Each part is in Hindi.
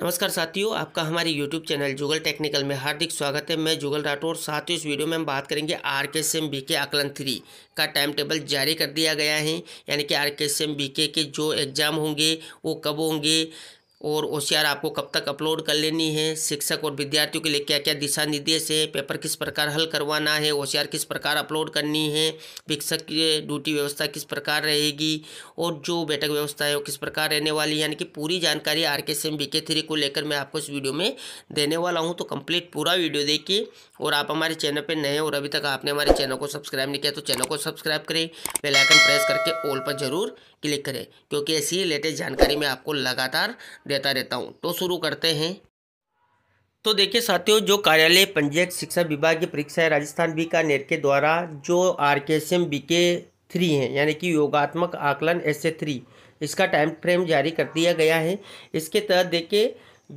नमस्कार साथियों आपका हमारे YouTube चैनल जुगल टेक्निकल में हार्दिक स्वागत है मैं जुगल राठौर साथियों इस वीडियो में हम बात करेंगे are K C M B के आकलन थ्री का टाइम टेबल जारी कर दिया गया है यानी कि are K C M B के जो एग्ज़ाम होंगे वो कब होंगे और ओ आपको कब तक अपलोड कर लेनी है शिक्षक और विद्यार्थियों के लिए क्या क्या दिशा निर्देश है पेपर किस प्रकार हल करवाना है ओ किस प्रकार अपलोड करनी है शिक्षक की ड्यूटी व्यवस्था किस प्रकार रहेगी और जो बैठक व्यवस्था है वो किस प्रकार रहने वाली है यानी कि पूरी जानकारी आर के सी बी के थ्री को लेकर मैं आपको इस वीडियो में देने वाला हूँ तो कम्प्लीट पूरा वीडियो देखिए और आप हमारे चैनल पर नए और अभी तक आपने हमारे चैनल को सब्सक्राइब नहीं किया तो चैनल को सब्सक्राइब करें बेलाइकन प्रेस करके ऑल पर जरूर क्लिक करें क्योंकि ऐसी ही लेटेस्ट जानकारी मैं आपको लगातार देता रहता हूँ तो शुरू करते हैं तो देखिए साथियों जो कार्यालय पंजीयक शिक्षा विभाग की परीक्षा है राजस्थान बी का नेट के द्वारा जो R K S M B के थ्री हैं यानी कि योगात्मक आकलन एस ए थ्री इसका टाइम फ्रेम जारी कर दिया गया है इसके तहत देखिए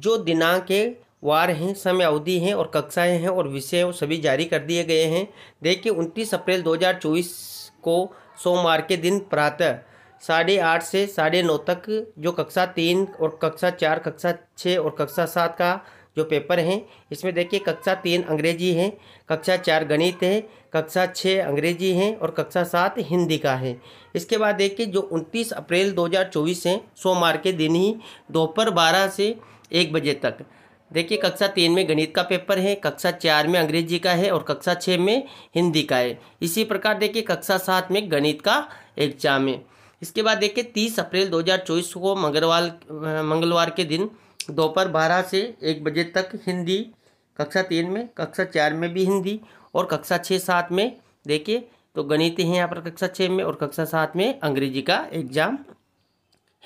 जो दिनांक है वार हैं समय अवधि हैं और कक्षाएं हैं और विषय सभी जारी कर दिए गए हैं देखिए उनतीस अप्रैल 2024 को सोमवार के दिन प्रातः साढ़े आठ से साढ़े नौ तक जो कक्षा तीन और कक्षा चार कक्षा छः और कक्षा सात का जो पेपर हैं इसमें देखिए कक्षा तीन अंग्रेजी है कक्षा चार गणित है कक्षा छः अंग्रेजी है और कक्षा सात हिंदी का है इसके बाद देखिए जो उनतीस अप्रैल 2024 है सोमवार के दिन ही दोपहर बारह से एक बजे तक देखिए कक्षा तीन में गणित का पेपर है कक्षा चार में अंग्रेजी का है और कक्षा छः में हिंदी का है इसी प्रकार देखिए कक्षा सात में गणित का एग्जाम है इसके बाद देखिए तीस अप्रैल 2024 को मंगलवार मंगलवार के दिन दोपहर बारह से एक बजे तक हिंदी कक्षा तीन में कक्षा चार में भी हिंदी और कक्षा छः सात में देखिए तो गणित है यहाँ पर कक्षा छः में और कक्षा सात में अंग्रेजी का एग्जाम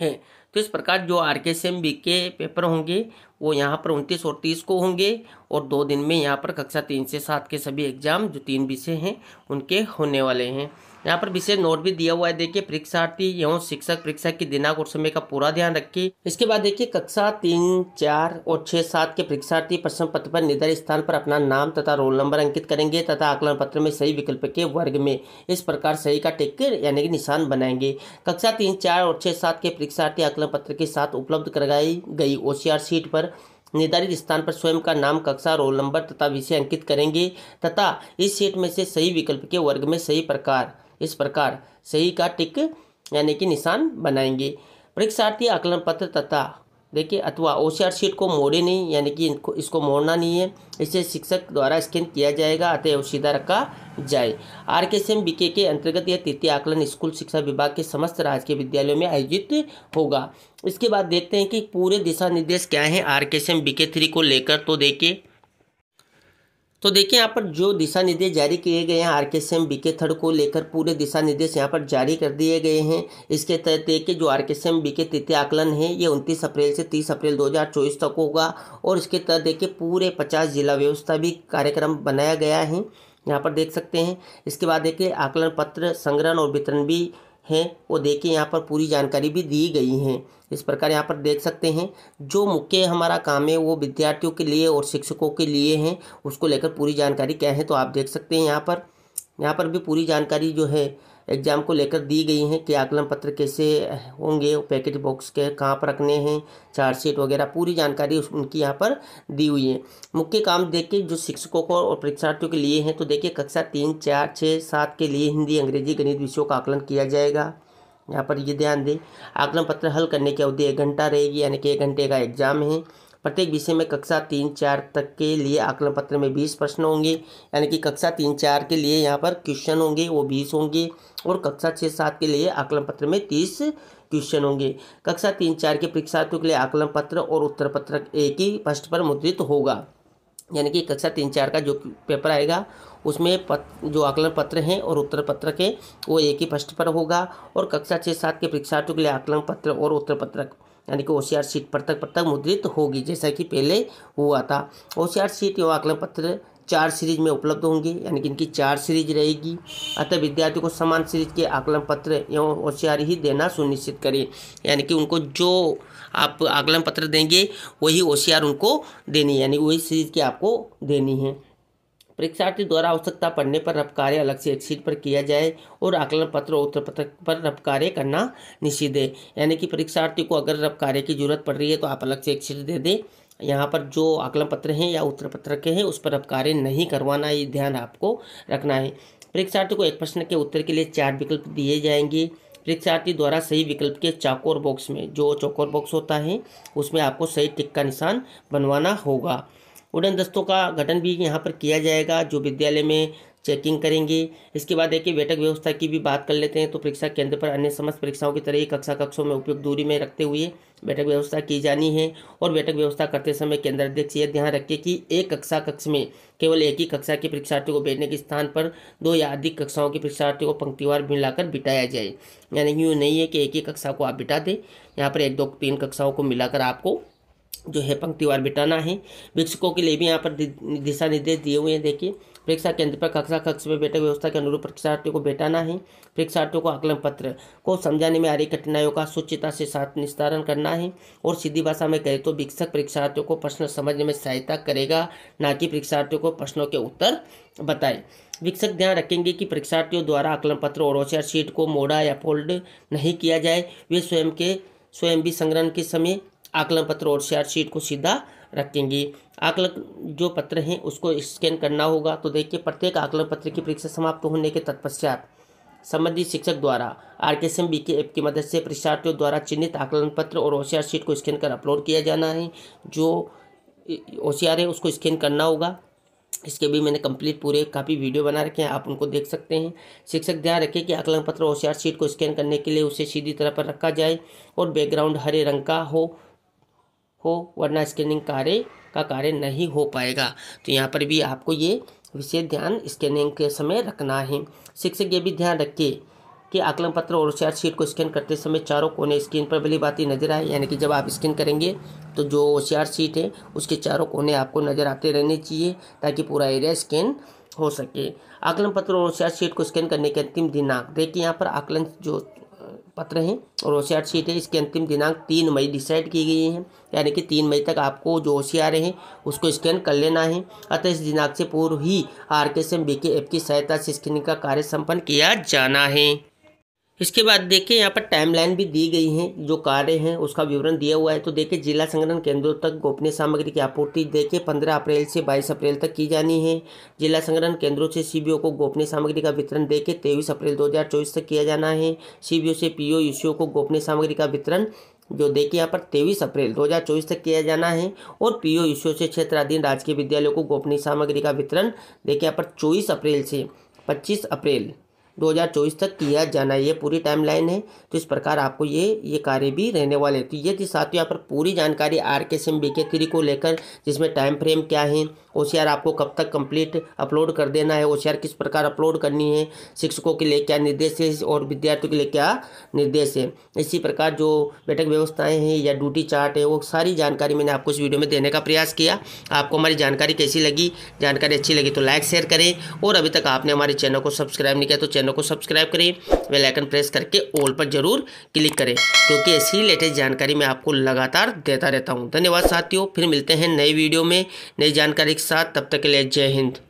है तो इस प्रकार जो आर के एम बी के पेपर होंगे वो यहाँ पर उनतीस और तीस को होंगे और दो दिन में यहाँ पर कक्षा तीन से सात के सभी एग्जाम जो तीन विषय हैं उनके होने वाले हैं यहाँ पर विशेष नोट भी दिया हुआ है देखिए परीक्षार्थी एवं शिक्षक परीक्षा की दिनांक और समय का पूरा ध्यान रखिए इसके बाद देखिए कक्षा तीन चार और छह सात के परीक्षार्थी प्रश्न पत्र पर निर्धारित स्थान पर अपना नाम तथा रोल नंबर अंकित करेंगे तथा आकलन पत्र में सही विकल्प के वर्ग में इस प्रकार सही का टिक यानी कि निशान बनाएंगे कक्षा तीन चार और छह सात के परीक्षार्थी आकलन पत्र के साथ उपलब्ध करवाई गई ओ सीट पर निर्धारित स्थान पर स्वयं का नाम कक्षा रोल नंबर तथा विषय अंकित करेंगे तथा इस सीट में से सही विकल्प के वर्ग में सही प्रकार इस प्रकार सही का टिक यानी कि निशान बनाएंगे परीक्षार्थी आकलन पत्र तथा देखिए अथवा ओ शीट को मोड़े नहीं यानी कि इनको इसको मोड़ना नहीं है इसे शिक्षक द्वारा स्कैन किया जाएगा अतः सीधा रखा जाए are K C M B के अंतर्गत यह तृतीय आकलन स्कूल शिक्षा विभाग के समस्त राजकीय विद्यालयों में आयोजित होगा इसके बाद देखते हैं कि पूरे दिशा निर्देश क्या हैं R K C M B के थ्री को लेकर तो देखिए तो देखिए यहाँ पर जो दिशा निर्देश जारी किए गए हैं R K C M B के थर्ड को लेकर पूरे दिशा निर्देश यहाँ पर जारी कर दिए गए हैं इसके तहत देखिए जो R K C M B के तृतीय आकलन है ये उनतीस अप्रैल से तीस अप्रैल दो हज़ार चौबीस तक होगा और इसके तहत देखिए पूरे पचास जिला व्यवस्था भी कार्यक्रम बनाया गया है यहाँ पर देख सकते हैं इसके बाद देखिए आकलन पत्र संग्रहण और वितरण भी हैं वो देखें यहाँ पर पूरी जानकारी भी दी गई है इस प्रकार यहाँ पर देख सकते हैं जो मुख्य हमारा काम है वो विद्यार्थियों के लिए और शिक्षकों के लिए हैं उसको लेकर पूरी जानकारी क्या है तो आप देख सकते हैं यहाँ पर यहाँ पर भी पूरी जानकारी जो है एग्जाम को लेकर दी गई हैं कि आकलन पत्र कैसे होंगे पैकेट बॉक्स के कहाँ पर रखने हैं चार्जशीट वगैरह पूरी जानकारी उनकी यहाँ पर दी हुई है मुख्य काम देखिए जो शिक्षकों को और परीक्षार्थियों के लिए हैं तो देखिए कक्षा तीन चार छः सात के लिए हिंदी अंग्रेजी गणित विषयों का आकलन किया जाएगा यहाँ पर ये ध्यान दें आकलन पत्र हल करने की अवधि एक घंटा रहेगी यानी कि एक घंटे का एग्जाम है प्रत्येक विषय में कक्षा तीन चार तक के लिए आकलन पत्र में बीस प्रश्न होंगे यानी कि कक्षा तीन चार के लिए यहाँ पर क्वेश्चन होंगे वो बीस होंगे और कक्षा छः सात के लिए आकलन पत्र में तीस क्वेश्चन होंगे कक्षा तीन चार के परीक्षार्थियों के लिए आकलन पत्र और उत्तर पत्र एक ही पृष्ठ पर मुद्रित होगा यानी कि कक्षा तीन चार का जो पेपर आएगा उसमें पत, जो आकलन पत्र हैं और उत्तर पत्र के वो एक ही पृष्ठ पर होगा और कक्षा छः सात के परीक्षार्थियों के लिए आकलन पत्र और उत्तर पत्र यानी कि ओ सीट पर तक पर तक मुद्रित होगी जैसा कि पहले हुआ था होशियार सीट एवं आकलन पत्र चार सीरीज में उपलब्ध होंगे यानी कि इनकी चार सीरीज रहेगी अतः विद्यार्थियों को समान सीरीज के आकलन पत्र एवं होशियारी ही देना सुनिश्चित करें यानी कि उनको जो आप आकलन पत्र देंगे वही होशियार उनको देनी यानी वही सीरीज की आपको देनी है परीक्षार्थी द्वारा आवश्यकता पड़ने पर रफ कार्य अलग से एक सीट पर किया जाए और आकलन पत्र और उत्तर पत्र पर रफ कार्य करना निश्चित है यानी कि परीक्षार्थी को अगर रब कार्य की जरूरत पड़ रही है तो आप अलग से एक सीट दे दें यहाँ पर जो आकलन पत्र हैं या उत्तर पत्र के हैं उस पर रब कार्य नहीं करवाना ये ध्यान आपको रखना है परीक्षार्थी को एक प्रश्न के उत्तर के लिए चार विकल्प दिए जाएंगे परीक्षार्थी द्वारा सही विकल्प के चाकोर बॉक्स में जो चौकोर बॉक्स होता है उसमें आपको सही टिक का निशान बनवाना होगा उड़न दस्तों का गठन भी यहाँ पर किया जाएगा जो विद्यालय में चेकिंग करेंगे इसके बाद देखिए बैठक व्यवस्था की भी बात कर लेते हैं तो परीक्षा केंद्र पर अन्य समस्त परीक्षाओं की तरह ही कक्षा कक्षों में उपयुक्त दूरी में रखते हुए बैठक व्यवस्था की जानी है और बैठक व्यवस्था करते समय केंद्र अध्यक्ष यह ध्यान रखे कि एक कक्षा कक्ष में केवल एक ही कक्षा के परीक्षार्थियों को बैठने के स्थान पर दो या अधिक कक्षाओं के परीक्षार्थियों को पंक्तिवार मिलाकर बिठाया जाए यानी यूँ नहीं है कि एक ही कक्षा को आप बिठा दें यहाँ पर एक दो तीन कक्षाओं को मिलाकर आपको जो है पंक्तिवार बिटाना है शिक्षकों के लिए भी यहाँ पर दिशा निर्देश दिए हुए हैं देखिए परीक्षा केंद्र पर कक्षा कक्ष में बैठक व्यवस्था के अनुरूप परीक्षार्थियों को बैठाना है परीक्षार्थियों को आकलन पत्र को समझाने में आ रही कठिनाइयों का सूचिता से साथ निस्तारण करना है और सीधी भाषा में कहें तो विकसक परीक्षार्थियों को प्रश्न समझने में सहायता करेगा ना कि परीक्षार्थियों को प्रश्नों के उत्तर बताएं विकसक ध्यान रखेंगे कि परीक्षार्थियों द्वारा आकलन पत्र और ओशियर शीट को मोड़ा या फोल्ड नहीं किया जाए वे स्वयं के स्वयं भी संग्रहण के समय आकलन पत्र और शेयर शीट को सीधा रखेंगे आकलन जो पत्र हैं उसको स्कैन करना होगा तो देखिए प्रत्येक आकलन पत्र की परीक्षा समाप्त होने के तत्पश्चात संबंधित शिक्षक द्वारा R K S M B के ऐप की मदद से परीक्षार्थियों द्वारा चिन्हित आकलन पत्र और होशियार शीट को स्कैन कर अपलोड किया जाना है जो होशियार है उसको स्कैन करना होगा इसके भी मैंने कंप्लीट पूरे काफ़ी वीडियो बना रखे हैं आप उनको देख सकते हैं शिक्षक ध्यान रखें कि आकलन पत्र और होशियार शीट को स्कैन करने के लिए उसे सीधी तरह पर रखा जाए और बैकग्राउंड हरे रंग का हो हो वरना स्कैनिंग कार्य का कार्य नहीं हो पाएगा तो यहाँ पर भी आपको ये विशेष ध्यान स्कैनिंग के समय रखना है शिक्षक ये भी ध्यान रखिए कि आकलन पत्र और चार शीट को स्कैन करते समय चारों कोने स्क्रीन पर भली बात नजर आए यानी कि जब आप स्कैन करेंगे तो जो चार शीट है उसके चारों कोने आपको नज़र आते रहने चाहिए ताकि पूरा एरिया स्कैन हो सके आकलन पत्र और होशियार शीट को स्कैन करने के अंतिम दिनांक देखिए यहाँ पर आकलन जो पत्र हैं और ओ शीट है इसके अंतिम दिनांक तीन मई डिसाइड की गई है यानी कि तीन मई तक आपको जो ओ हैं उसको स्कैन कर लेना है अतः इस दिनांक से पूर्व ही R K S M B के ऐप की सहायता से स्कैनिंग का कार्य संपन्न किया जाना है इसके बाद देखिए यहाँ पर टाइमलाइन भी दी गई है जो कार्य हैं उसका विवरण दिया हुआ है तो देखिए जिला संगठन केंद्रों तक गोपनीय सामग्री की आपूर्ति देखिए पंद्रह अप्रैल से बाईस अप्रैल तक की जानी है जिला संगठन केंद्रों से सी को गोपनीय सामग्री का वितरण देखे तेईस अप्रैल दो तक किया जाना है सी से पी ओ को गोपनीय सामग्री का वितरण जो देखिए यहाँ पर तेईस अप्रैल 2024 तक किया जाना है और पीओ ओ से क्षेत्राधीन राजकीय विद्यालयों को गोपनीय सामग्री का वितरण देखिए यहाँ पर चौबीस अप्रैल से पच्चीस अप्रैल 2024 तक किया जाना ये पूरी टाइमलाइन है तो इस प्रकार आपको ये ये कार्य भी रहने वाले तो ये थी साथियों यहाँ पर पूरी जानकारी R K C M B के थ्री को लेकर जिसमें टाइम फ्रेम क्या है ओ आपको कब तक कंप्लीट अपलोड कर देना है ओ किस प्रकार अपलोड करनी है शिक्षकों के लिए क्या निर्देश है और विद्यार्थियों के लिए क्या निर्देश है इसी प्रकार जो बैठक व्यवस्थाएँ हैं या ड्यूटी चार्ट है वो सारी जानकारी मैंने आपको इस वीडियो में देने का प्रयास किया आपको हमारी जानकारी कैसी लगी जानकारी अच्छी लगी तो लाइक शेयर करें और अभी तक आपने हमारे चैनल को सब्सक्राइब नहीं किया तो चैनल चैनल को सब्सक्राइब करें बेल आइकन प्रेस करके ऑल पर जरूर क्लिक करें क्योंकि ऐसी लेटेस्ट जानकारी मैं आपको लगातार देता रहता हूँ धन्यवाद साथियों फिर मिलते हैं नई वीडियो में नई जानकारी के साथ तब तक के लिए जय हिंद